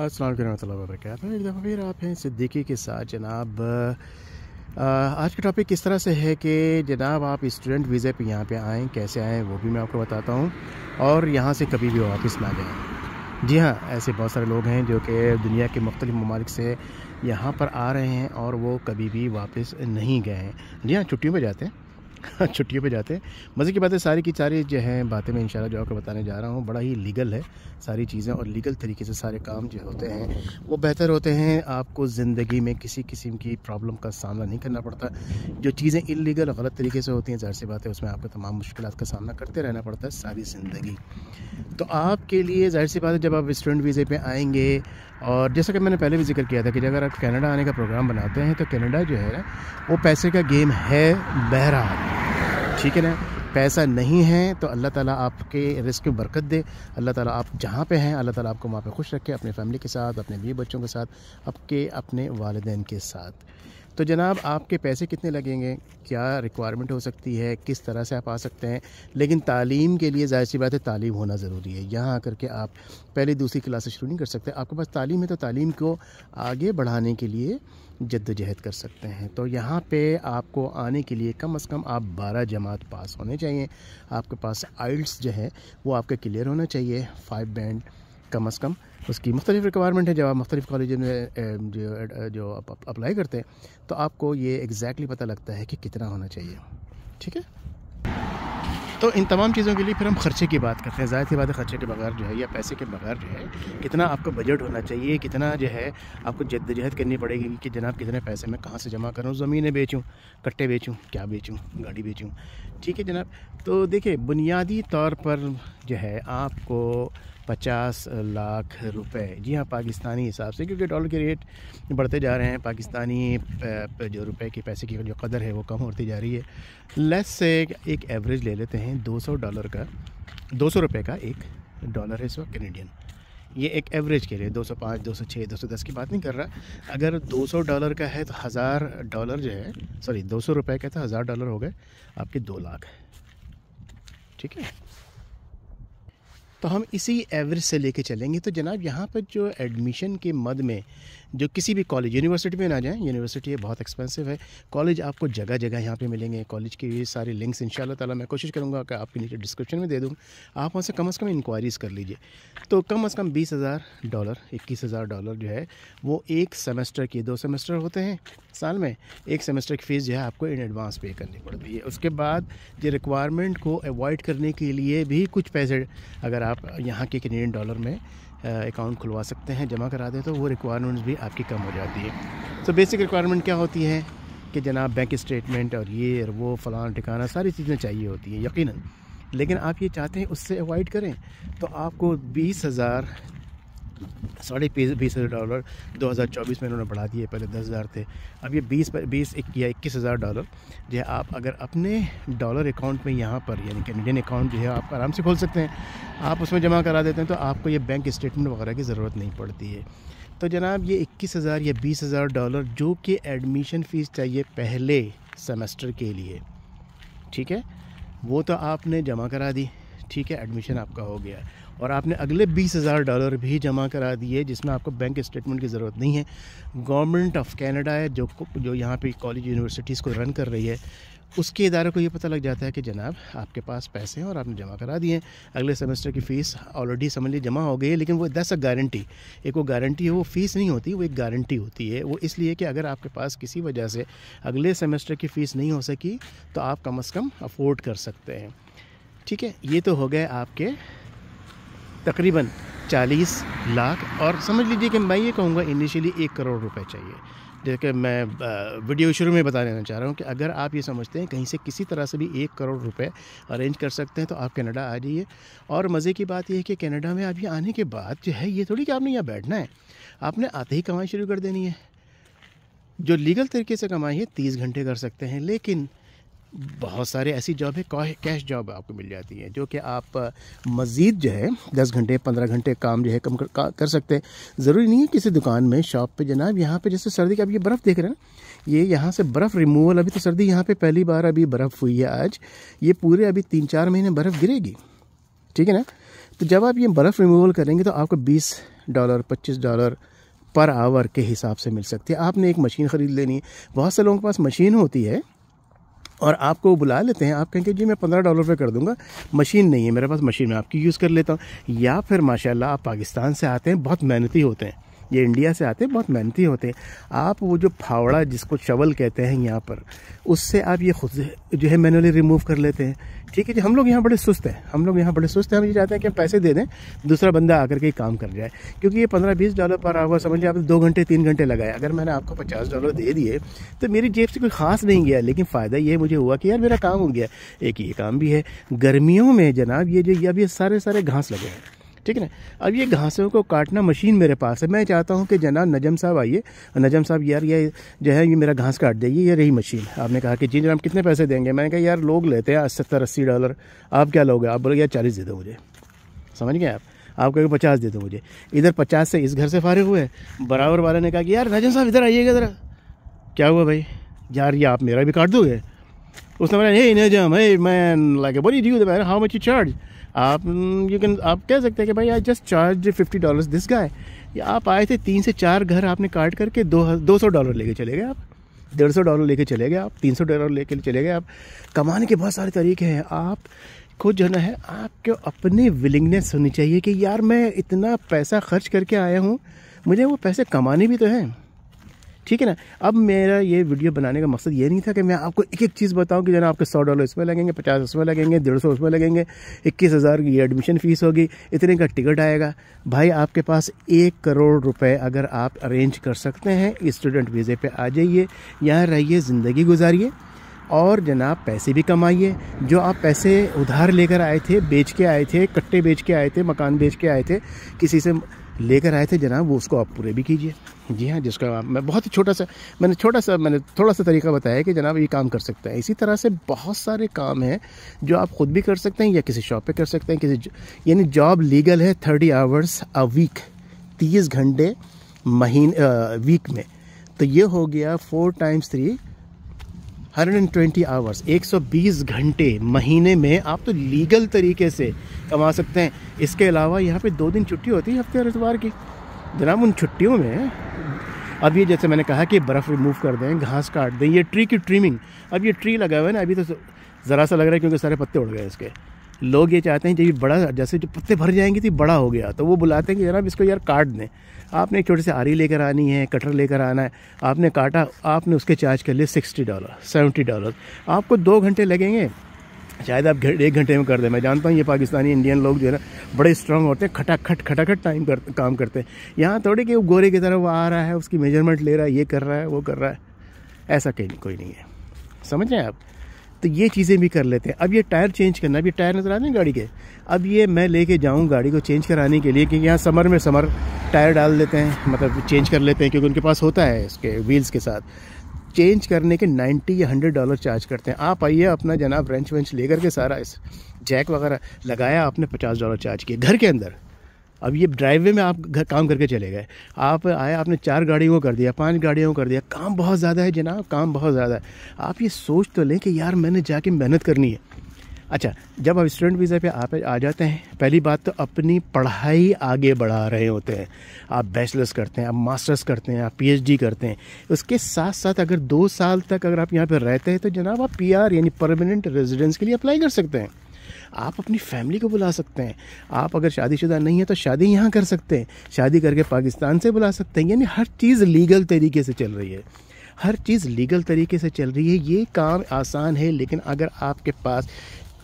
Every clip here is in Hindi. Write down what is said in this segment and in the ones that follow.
असल वालेकुम वरक एक दफ़ा फिर आप हैं सिद्दीकी के साथ जनाब आज का टॉपिक किस तरह से है कि जनाब आप स्टूडेंट वीज़े पे यहाँ पे आएँ कैसे आएँ वो भी मैं आपको बताता हूँ और यहाँ से कभी भी वापस ना जाएँ जी हाँ ऐसे बहुत सारे लोग हैं जो कि दुनिया के मुख्तलिफ ममालिक से यहाँ पर आ रहे हैं और वो कभी भी वापस नहीं गए हैं जी हाँ छुट्टियों पर जाते हैं छुट्टियों पे जाते हैं मज़े की बातें सारी की सारी जो हैं बातें मैं इंशाल्लाह जो आपको बताने जा रहा हूँ बड़ा ही लीगल है सारी चीज़ें और लीगल तरीके से सारे काम जो होते हैं वो बेहतर होते हैं आपको ज़िंदगी में किसी किस्म की प्रॉब्लम का सामना नहीं करना पड़ता जो चीज़ें इलीगल और गलत तरीके से होती हैं ज़ाहिर सी बात है उसमें आपको तमाम मुश्किल का सामना करते रहना पड़ता है सारी ज़िंदगी तो आपके लिए ज़ाहिर सी बात है जब आप स्टूडेंट वीज़े पर आएँगे और जैसा कि मैंने पहले भी जिक्र किया था कि अगर आप कैनेडा आने का प्रोग्राम बनाते हैं तो कैनेडा जो है वो पैसे का गेम है बहरहाल ठीक है ना पैसा नहीं है तो अल्लाह ताला आपके रिस्क में बरकत दे अल्लाह ताला आप जहाँ पे हैं अल्लाह ताला आपको वहाँ पे खुश रखे अपने फैमिली के साथ अपने बीवी बच्चों के साथ आपके अपने वालदे के साथ तो जनाब आपके पैसे कितने लगेंगे क्या रिक्वायरमेंट हो सकती है किस तरह से आप आ सकते हैं लेकिन तालीम के लिए जाहिर सी बात है तालीम होना ज़रूरी है यहाँ आकर के आप पहले दूसरी क्लासेस शुरू नहीं कर सकते आपके पास तालीम है तो तालीम को आगे बढ़ाने के लिए जद्दोजहद कर सकते हैं तो यहाँ पे आपको आने के लिए कम अज़ कम आप 12 जमात पास होने चाहिए आपके पास आइल्स जो है वो आपके क्लियर होना चाहिए फाइव बैंड कम अज़ कम उसकी मुख्तलिफ रिक्वायरमेंट है जब आप मुख्तलिफ कॉलेज में जो जो अप्लाई करते हैं तो आपको ये एग्जैक्टली पता लगता है कि कितना होना चाहिए ठीक है तो इन तमाम चीज़ों के लिए फिर हम खर्चे की बात करते हैं ज़ाहिर सी बात है खर्चे के बगैर जो है या पैसे के बगैर जो है कितना आपका बजट होना चाहिए कितना जो है आपको जद्दोजहद करनी पड़ेगी कि जनाब कितने पैसे मैं कहाँ से जमा करूँ ज़मीनें बेचूँ कट्टे बेचूँ क्या बेचूँ गाड़ी बेचूँ ठीक है जनाब तो देखिए बुनियादी तौर पर जो है आपको पचास लाख रुपए जी हाँ पाकिस्तानी हिसाब से क्योंकि डॉलर के रेट बढ़ते जा रहे हैं पाकिस्तानी जो रुपए के पैसे की जो कदर है वो कम होती जा रही है लेस से एक एवरेज ले लेते हैं 200 डॉलर का 200 रुपए का एक डॉलर है इस वक्त कैनेडियन ये एक एवरेज के लिए 205, 206, 210 की बात नहीं कर रहा अगर 200 डॉलर का है तो हज़ार डॉलर जो है सॉरी 200 रुपए का तो हज़ार डॉलर हो गए आपके दो लाख है ठीक है तो हम इसी एवरेज से लेके चलेंगे तो जनाब यहाँ पर जो एडमिशन के मद में जो किसी भी कॉलेज यूनिवर्सिटी में ना जाएं यूनिवर्सिटी ये बहुत एक्सपेंसिव है कॉलेज आपको जगह जगह यहाँ पे मिलेंगे कॉलेज के ये सारे लिंक्स इन ताला मैं कोशिश करूँगा कि आपके नीचे डिस्क्रिप्शन में दे दूँ आप वहाँ से कम अज़ कम इंक्वायरीज़ कर लीजिए तो कम अज़ कम बीस हज़ार डॉलर इक्कीस हज़ार डॉलर जो है वो एक सेमेस्टर की दो सेमेस्टर होते हैं साल में एक सेमेस्टर की फ़ीस जो है आपको इन एडवांस पे करनी पड़ती है उसके बाद ये रिक्वायरमेंट को अवॉइड करने के लिए भी कुछ पैसे अगर आप यहाँ के कैनेडियन डॉलर में अकाउंट खुलवा सकते हैं जमा करा दें तो वो रिक्वायरमेंट्स भी आपकी कम हो जाती है तो बेसिक रिक्वायरमेंट क्या होती है कि जनाब बैंक स्टेटमेंट और ये और वो फ़लान ठिकाना सारी चीज़ें चाहिए होती हैं यकीनन लेकिन आप ये चाहते हैं उससे अवॉइड करें तो आपको बीस हज़ार साढ़े बीस हज़ार डॉलर 2024 में इन्होंने बढ़ा दिए पहले दस हज़ार थे अब ये बीस बीस एक या इक्कीस हज़ार डॉलर जो है आप अगर अपने डॉलर अकाउंट में यहाँ पर यानी कैनेडियन अकाउंट जो है आप आराम से खोल सकते हैं आप उसमें जमा करा देते हैं तो आपको ये बैंक स्टेटमेंट वगैरह की ज़रूरत नहीं पड़ती है तो जनाब ये इक्कीस हज़ार या बीस हज़ार डॉलर जो कि एडमिशन फ़ीस चाहिए पहले सेमेस्टर के लिए ठीक है वो तो आपने जमा करा दी ठीक है एडमिशन आपका हो गया और आपने अगले बीस हज़ार डॉलर भी जमा करा दिए जिसमें आपको बैंक स्टेटमेंट की ज़रूरत नहीं है गवर्नमेंट ऑफ कैनेडा है जो जो यहाँ पे कॉलेज यूनिवर्सिटीज़ को रन कर रही है उसके इदारे को ये पता लग जाता है कि जनाब आपके पास पैसे हैं और आपने जमा करा दिए अगले सेमेस्टर की फ़ीस ऑलरेडी समझ लीजिए जमा हो गई है लेकिन वो दस अ गारंटी एक वो गारंटी है वो फ़ीस नहीं होती वो एक गारंटी होती है वो इसलिए कि अगर आपके पास किसी वजह से अगले सेमेस्टर की फ़ीस नहीं हो सकी तो आप कम अज़ कम अफोर्ड कर सकते हैं ठीक है ये तो हो गए आपके तकरीबन 40 लाख और समझ लीजिए कि मैं ये कहूँगा इनिशियली एक करोड़ रुपए चाहिए जैसे मैं वीडियो शुरू में बता देना चाह रहा हूँ कि अगर आप ये समझते हैं कहीं से किसी तरह से भी एक करोड़ रुपए अरेंज कर सकते हैं तो आप कनाडा आ जाइए और मज़े की बात यह है कि कनाडा में अभी आने के बाद जो है ये थोड़ी कि आपने यहाँ बैठना है आपने आते ही कमाई शुरू कर देनी है जो लीगल तरीके से कमाई है तीस घंटे कर सकते हैं लेकिन बहुत सारे ऐसी जॉब है कैश जॉब आपको मिल जाती है जो कि आप मज़ीद जो है दस घंटे पंद्रह घंटे काम जो है कम कर, कर सकते हैं ज़रूरी नहीं है किसी दुकान में शॉप पे जनाब यहाँ पे जैसे सर्दी का अभी ये बर्फ़ देख रहे हैं ना ये यहाँ से बर्फ़ रिमूवल अभी तो सर्दी यहाँ पे पहली बार अभी बर्फ़ हुई है आज ये पूरे अभी तीन चार महीने बर्फ़ गिरेगी ठीक है ना तो जब आप ये बर्फ़ रिमूवल करेंगे तो आपको बीस डॉलर पच्चीस डॉलर पर आवर के हिसाब से मिल सकती है आपने एक मशीन ख़रीद लेनी है बहुत से लोगों के पास मशीन होती है और आपको बुला लेते हैं आप कहेंगे जी मैं पंद्रह डॉलर पे कर दूंगा मशीन नहीं है मेरे पास मशीन में आपकी यूज़ कर लेता हूँ या फिर माशाल्लाह आप पाकिस्तान से आते हैं बहुत मेहनती होते हैं ये इंडिया से आते बहुत मेहनती होते हैं आप वो जो फावड़ा जिसको चवल कहते हैं यहाँ पर उससे आप ये खुद जो है मैनुअली रिमूव कर लेते हैं ठीक है जी हम लोग यहाँ बड़े सुस्त हैं हम लोग यहाँ बड़े सुस्त हैं हम ये चाहते हैं कि पैसे दे दें दूसरा बंदा आकर के काम कर जाए क्योंकि ये पंद्रह बीस डॉलर पर आवर समझिए आपने दो घंटे तीन घंटे लगाए अगर मैंने आपको पचास डॉलर दे दिए तो मेरी जेब से कोई ख़ास नहीं गया लेकिन फ़ायदा ये मुझे हुआ कि यार मेरा काम हो गया एक ये काम भी है गर्मियों में जनाब ये जो अब ये सारे सारे घास लगे हैं ठीक है ना अब ये घासों को काटना मशीन मेरे पास है मैं चाहता हूँ कि जनाब नजम साहब आइए नजम साहब यार ये जो है ये मेरा घास काट देगी ये रही मशीन आपने कहा कि जी जनाब कितने पैसे देंगे मैंने कहा यार लोग लेते हैं सत्तर अस्सी डॉलर आप क्या लोगे आप बोले यार चालीस दे दो मुझे समझ गए आप आप कहोगे पचास दे दो मुझे इधर पचास से इस घर से फ़ारे हुए बराबर वाले ने कहा कि यार नजम साहब इधर आइएगा ज़रा क्या हुआ भाई यार ये आप मेरा भी काट दोगे उसने बोला नहीं नजम है मैन लाइक बोली डी you how much you charge आप यू mm, कैन आप कह सकते हैं कि भाई I just charge fifty dollar this guy आप आए थे तीन से चार घर आपने काट करके दो दो सौ डॉलर लेके चले गए आप डेढ़ सौ डॉलर लेके चले गए आप तीन सौ डॉलर लेके चले गए आप कमाने के बहुत सारे तरीके हैं आप खुद जो है आपके अपनी विलिंगनेस होनी चाहिए कि यार मैं इतना पैसा खर्च करके आया हूँ मुझे वो पैसे कमाने भी तो हैं ठीक है ना अब मेरा ये वीडियो बनाने का मकसद ये नहीं था कि मैं आपको एक एक चीज़ बताऊं कि जना आपके सौ डॉलर इसमें लगेंगे पचास उसमें लगेंगे डेढ़ सौ उसमें लगेंगे इक्कीस हज़ार की एडमिशन फ़ीस होगी इतने का टिकट आएगा भाई आपके पास एक करोड़ रुपए अगर आप अरेंज कर सकते हैं स्टूडेंट वीज़े पर आ जाइए यहाँ रहिए ज़िंदगी गुजारिए और जनाब पैसे भी कमाइए जो आप पैसे उधार लेकर आए थे बेच के आए थे कट्टे बेच के आए थे मकान बेच के आए थे किसी से लेकर आए थे जनाब वो उसको आप पूरे भी कीजिए जी हाँ जिसका मैं बहुत ही छोटा सा मैंने छोटा सा मैंने थोड़ा सा तरीका बताया कि जनाब ये काम कर सकते हैं इसी तरह से बहुत सारे काम हैं जो आप ख़ुद भी कर सकते हैं या किसी शॉप पे कर सकते हैं किसी यानी जॉब लीगल है थर्टी आवर्स अ वीक तीस घंटे महीने वीक में तो ये हो गया फोर टाइम्स थ्री 120 आवर्स 120 घंटे महीने में आप तो लीगल तरीके से कमा सकते हैं इसके अलावा यहाँ पे दो दिन छुट्टी होती है हफ्ते और इतवार की जनाब उन छुट्टियों में अब ये जैसे मैंने कहा कि बर्फ़ रिमूव कर दें घास काट दें ये ट्री की ट्रीमिंग अब ये ट्री लगा हुआ है ना अभी तो ज़रा सा लग रहा है क्योंकि सारे पत्ते उड़ गए इसके लोग ये चाहते हैं जब ये बड़ा जैसे जो पत्ते भर जाएंगे तो बड़ा हो गया तो वो बुलाते हैं कि जरा इसको यार काट दें आपने एक छोटे से आरी लेकर आनी है कटर लेकर आना है आपने काटा आपने उसके चार्ज कर लिए सिक्सटी डॉलर सेवेंटी डॉलर आपको दो घंटे लगेंगे शायद आप एक घंटे में कर दें मैं जानता हूँ ये पाकिस्तानी इंडियन लोग जो है ना बड़े स्ट्रांग होते हैं खटाखट खटाखट टाइम कर काम करते हैं यहाँ थोड़े कि वो गोरे की तरफ आ रहा है उसकी मेजरमेंट ले रहा है ये कर रहा है वो कर रहा है ऐसा कहीं कोई नहीं है समझ रहे हैं आप तो ये चीज़ें भी कर लेते हैं अब ये टायर चेंज करना अभी टायर नज़र आ रहे हैं गाड़ी के अब ये मैं लेके जाऊँ गाड़ी को चेंज कराने के लिए क्योंकि यहाँ समर में समर टायर डाल देते हैं मतलब चेंज कर लेते हैं क्योंकि उनके पास होता है इसके व्हील्स के साथ चेंज करने के 90 या 100 डॉलर चार्ज करते हैं आप आइए अपना जनाब रेंच वेंच लेकर के सारा इस जैक वगैरह लगाया आपने 50 डॉलर चार्ज किए घर के अंदर अब ये ड्राइववे में आप घर काम करके चले गए आप आए आपने चार गाड़ियों को कर दिया पांच गाड़ियों को कर दिया काम बहुत ज़्यादा है जनाब काम बहुत ज़्यादा है आप ये सोच तो लें कि यार मैंने जाके मेहनत करनी है अच्छा जब आप स्टूडेंट वीज़ा पे आप आ जाते हैं पहली बात तो अपनी पढ़ाई आगे बढ़ा रहे होते हैं आप बैचलर्स करते हैं आप मास्टर्स करते हैं आप पीएचडी करते हैं उसके साथ साथ अगर दो साल तक अगर आप यहाँ पर रहते हैं तो जनाब आप पीआर यानी परमानेंट रेजिडेंस के लिए अप्लाई कर सकते हैं आप अपनी फैमिली को बुला सकते हैं आप अगर शादीशुदा नहीं है तो शादी यहाँ कर सकते हैं शादी करके पाकिस्तान से बुला सकते हैं यानी हर चीज़ लीगल तरीके से चल रही है हर चीज़ लीगल तरीके से चल रही है ये काम आसान है लेकिन अगर आपके पास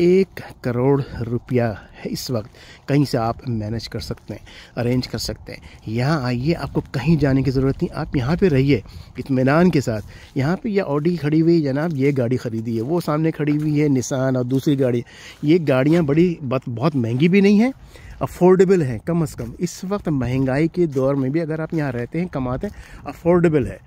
एक करोड़ रुपया है इस वक्त कहीं से आप मैनेज कर सकते हैं अरेंज कर सकते हैं यहाँ आइए आपको कहीं जाने की ज़रूरत नहीं आप यहाँ पे रहिए इतमान के साथ यहाँ पे यह ऑडी खड़ी हुई है जनाब ये गाड़ी ख़रीदी है वो सामने खड़ी हुई है निशान और दूसरी गाड़ी ये गाड़ियाँ बड़ी बहुत महंगी भी नहीं हैं अफोर्डेबल हैं कम अज़ कम इस वक्त महंगाई के दौर में भी अगर आप यहाँ रहते हैं कमाते हैं अफोर्डेबल है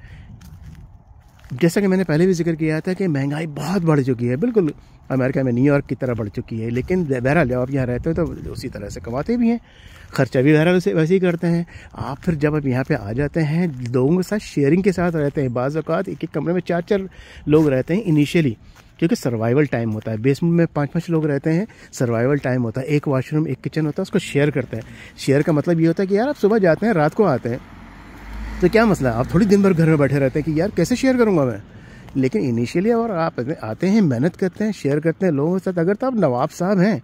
जैसा कि मैंने पहले भी जिक्र किया था कि महंगाई बहुत बढ़ चुकी है बिल्कुल अमेरिका में न्यूयॉर्क की तरह बढ़ चुकी है लेकिन बहरहाल आप यहाँ रहते हो तो उसी तरह से कमाते भी हैं खर्चा भी बहरहाल उसे वैसे ही करते हैं आप फिर जब आप यहाँ पे आ जाते हैं लोगों के साथ शेयरिंग के साथ रहते हैं बाज़ अवत एक एक कमरे में चार चार लोग रहते हैं इनिशियली क्योंकि सर्वाइवल टाइम होता है बेसमेंट में पाँच पाँच लोग रहते हैं सर्वाइवल टाइम होता है एक वाशरूम एक किचन होता है उसको शेयर करते हैं शेयर का मतलब ये होता है कि यार आप सुबह जाते हैं रात को आते हैं तो क्या मसला आप थोड़ी दिन भर घर में बैठे रहते हैं कि यार कैसे शेयर करूँगा मैं लेकिन इनिशियली और आप आते हैं मेहनत करते हैं शेयर करते हैं लोगों के साथ अगर तो आप नवाब साहब हैं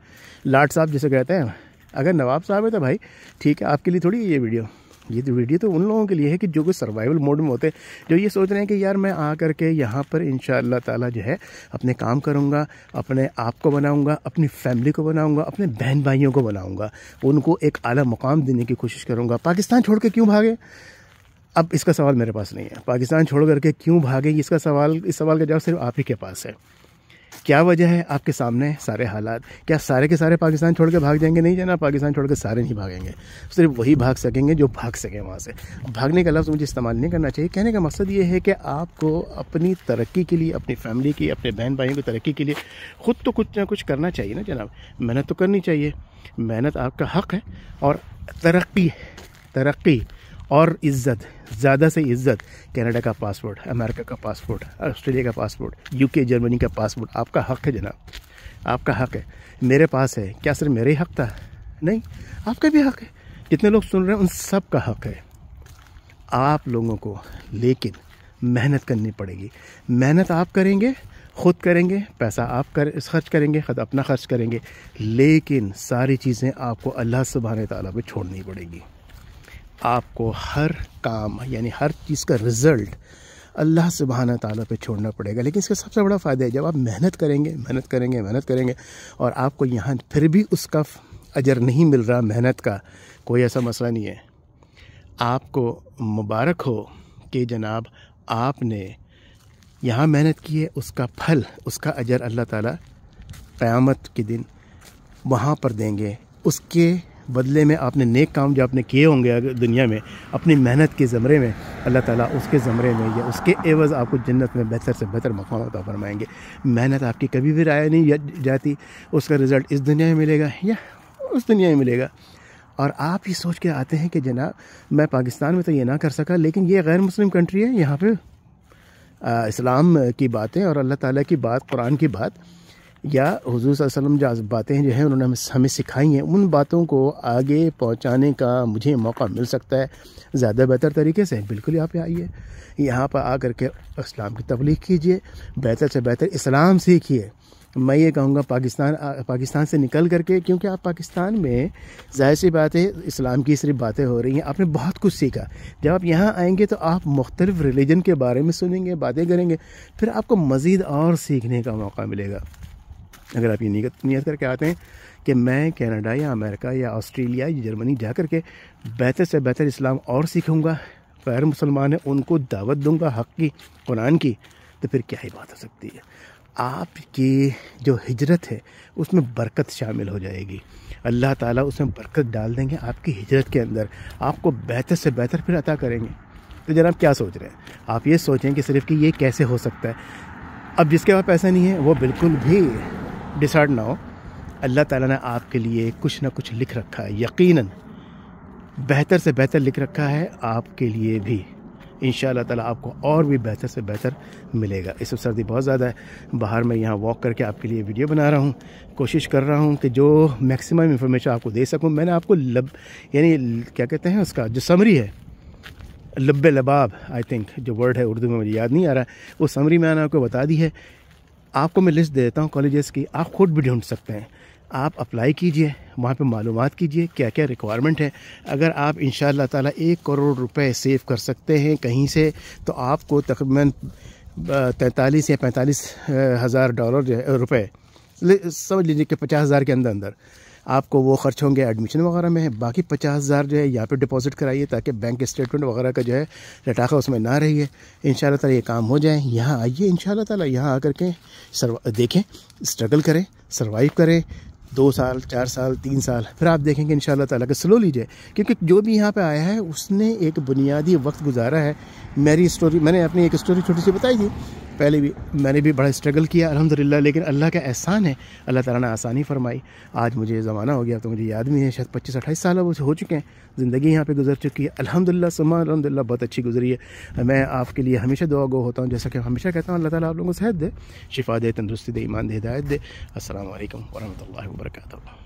लाट साहब जैसे कहते हैं अगर नवाब साहब है तो भाई ठीक है आपके लिए थोड़ी ये वीडियो ये वीडियो तो, तो उन लोगों के लिए है कि जो कि सर्वाइवल मोड में होते हैं जो ये सोच रहे हैं कि यार मैं आ कर के यहाँ पर इन ताला जो है अपने काम करूँगा अपने आप को बनाऊँगा अपनी फैमिली को बनाऊँगा अपने बहन भाइयों को बनाऊँगा उनको एक आला मुकाम देने की कोशिश करूँगा पाकिस्तान छोड़ के क्यों भागे अब इसका सवाल मेरे पास नहीं है पाकिस्तान छोड़ करके क्यों भागे इसका सवाल इस सवाल का जवाब सिर्फ आप ही के पास है क्या वजह है आपके सामने सारे हालात क्या सारे के सारे पाकिस्तान छोड़ के भाग जाएंगे नहीं जाना पाकिस्तान छोड़ के सारे नहीं भागेंगे सिर्फ वही भाग सकेंगे जो भाग सकें वहाँ से भागने का लफ्ज़ मुझे इस्तेमाल नहीं करना चाहिए कहने का मकसद ये है कि आपको अपनी तरक्की के लिए अपनी फैमिली की अपने बहन भाइयों की तरक्की के लिए ख़ुद तो कुछ ना कुछ करना चाहिए ना जनाब मेहनत तो करनी चाहिए मेहनत आपका हक है और तरक्की तरक्की और इज़्ज़त ज़्यादा से इज़्ज़त कनाडा का पासपोर्ट अमेरिका का पासपोर्ट ऑस्ट्रेलिया का पासपोर्ट यूके जर्मनी का पासपोर्ट आपका हक है जनाब आपका हक है मेरे पास है क्या सिर्फ मेरे ही हक था नहीं आपका भी हक है जितने लोग सुन रहे हैं उन सब का हक है आप लोगों को लेकिन मेहनत करनी पड़ेगी मेहनत आप करेंगे खुद करेंगे पैसा आप कर खर्च करेंगे खुद अपना खर्च करेंगे लेकिन सारी चीज़ें आपको अल्लाह सुबहान ताला पे छोड़नी पड़ेगी आपको हर काम यानी हर चीज़ का रिज़ल्ट अल्लाह सुबहाना ताला पे छोड़ना पड़ेगा लेकिन इसका सबसे बड़ा फ़ायदा है जब आप मेहनत करेंगे मेहनत करेंगे मेहनत करेंगे और आपको यहाँ फिर भी उसका अजर नहीं मिल रहा मेहनत का कोई ऐसा मसला नहीं है आपको मुबारक हो कि जनाब आपने यहाँ मेहनत की है उसका फल उसका अजर अल्लाह ताला क़यामत के दिन वहाँ पर देंगे उसके बदले में आपने नेक काम जो आपने किए होंगे अगर दुनिया में अपनी मेहनत के ज़मरे में अल्लाह ताला उसके ज़मरे में या उसके एवज़ आपको जन्नत में बेहतर से बेहतर मकाम अदा फरमाएंगे मेहनत आपकी कभी भी राय नहीं जाती उसका रिज़ल्ट इस दुनिया में मिलेगा या उस दुनिया में मिलेगा और आप ये सोच के आते हैं कि जना मैं पाकिस्तान में तो ये ना कर सका लेकिन ये गैर मुस्लिम कंट्री है यहाँ पर इस्लाम की बातें और अल्लाह ताली की बात कुरान की बात या हजूर वसम जो बातें जो हैं उन्होंने हमें सिखाई हैं उन बातों को आगे पहुँचाने का मुझे मौका मिल सकता है ज़्यादा बेहतर तरीके से बिल्कुल यहाँ पर आइए यहाँ पर आ कर के इस्लाम की तबलीग कीजिए बेहतर से बेहतर इस्लाम सीखिए मैं ये कहूँगा पाकिस्तान पाकिस्तान से निकल करके क्योंकि आप पाकिस्तान में जाहिर सी बात है इस्लाम की सिर्फ बातें हो रही हैं आपने बहुत कुछ सीखा जब आप यहाँ आएंगे तो आप मुख्तलिफ़ रिलीजन के बारे में सुनेंगे बातें करेंगे फिर आपको मज़ीद और सीखने का मौका मिलेगा अगर आप ये नीयत नीयत करके आते हैं कि मैं कनाडा या अमेरिका या ऑस्ट्रेलिया या जर्मनी जा कर के बेहतर से बेहतर इस्लाम और सीखूँगा गैर मुसलमान हैं उनको दावत दूंगा हक़ की कुरान की तो फिर क्या ही बात हो सकती है आपकी जो हिजरत है उसमें बरकत शामिल हो जाएगी अल्लाह ताला उसमें बरकत डाल देंगे आपकी हिजरत के अंदर आपको बेहतर से बेहतर फिर अता करेंगे तो जनाब क्या सोच रहे हैं आप ये सोचें कि सिर्फ कि ये कैसे हो सकता है अब जिसके पास पैसा नहीं है वो बिल्कुल भी डिसाइड ना हो अल्लाह ताला ने आपके लिए कुछ ना कुछ लिख रखा है यकीनन बेहतर से बेहतर लिख रखा है आपके लिए भी इन ताला आपको और भी बेहतर से बेहतर मिलेगा इस वक्त सर्दी बहुत ज़्यादा है बाहर मैं यहाँ वॉक करके आपके लिए वीडियो बना रहा हूँ कोशिश कर रहा हूँ कि जो मैक्सिमम इन्फॉर्मेशन आपको दे सकूँ मैंने आपको लब यानी क्या कहते हैं उसका जो समरी है लब लबाब आई थिंक जो वर्ड है उर्दू में मुझे याद नहीं आ रहा वो समरी मैंने आपको बता दी है आपको मैं लिस्ट दे देता हूँ कॉलेजेस की आप खुद भी ढूंढ सकते हैं आप अप्लाई कीजिए वहाँ पे मालूम कीजिए क्या क्या रिक्वायरमेंट है अगर आप इन ताला एक करोड़ रुपए सेव कर सकते हैं कहीं से तो आपको तकरीबन तैंतालीस या पैंतालीस हज़ार डॉलर जो है रुपये समझ लीजिए कि पचास हज़ार के अंदर अंदर आपको वो खर्च होंगे एडमिशन वगैरह में बाकी पचास हज़ार जो है यहाँ पर डिपॉजिट कराइए ताकि बैंक स्टेटमेंट वगैरह का जो है लटाखा उसमें ना रहिए इन ताला ये काम हो जाए यहाँ आइए इन ताला यहाँ आकर के देखें स्ट्रगल करें सर्वाइव करें दो साल चार साल तीन साल फिर आप देखेंगे इन तला का स्लो लीजिए क्योंकि जो भी यहाँ पे आया है उसने एक बुनियादी वक्त गुजारा है मेरी स्टोरी मैंने अपनी एक स्टोरी छोटी सी बताई थी पहले भी मैंने भी बड़ा स्ट्रगल किया अलहमदिल्ला लेकिन अल्लाह का एहसान है अल्लाह ताला ने आसानी फरमाई आज मुझे ज़माना हो गया तो मुझे याद नहीं है शायद पच्चीस अट्ठाईस साल अब हो चुके हैं ज़िंदगी यहाँ पे गुजर चुकी है अलहमदिल्ला सुमा अलहमदिल्ला बहुत अच्छी गुजरी है मैं आपके लिए हमेशा दुआ गो होता हूँ जैसा कि हमेशा कहता हूँ अल्लाह ताली आप लोगों को सेहत दे शिफा दे तंदुरुस्ती दे ईमान दे हिदायत दे असल वरहमल वर्क وبركاته